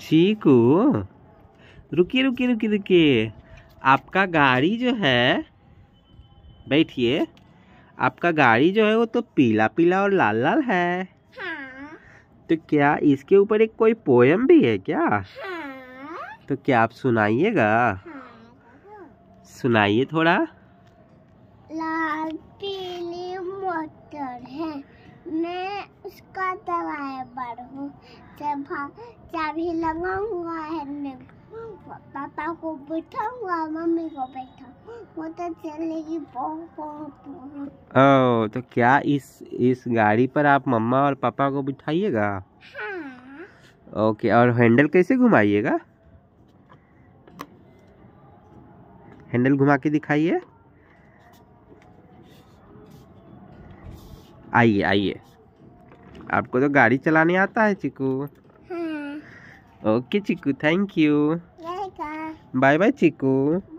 चीकू रुकिए रुकिए रुकिए रुकिए आपका गाड़ी जो है बैठिए आपका गाड़ी जो है वो तो पीला पीला और लाल लाल है हाँ। तो क्या इसके ऊपर एक कोई पोयम भी है क्या हाँ। तो क्या आप सुनाइएगा हाँ। सुनाइए थोड़ा लाल पीली मोटर है मैं उसका दवा ओ तो क्या इस इस गाड़ी पर आप मम्मा और पापा को बिठाइएगा हाँ। ओके और हैंडल कैसे घुमाइएगा हैंडल घुमा के दिखाइए आइए आइए आपको तो गाड़ी चलाने आता है चिकू हम्म। Okay Chiku thank you bye bye chikoo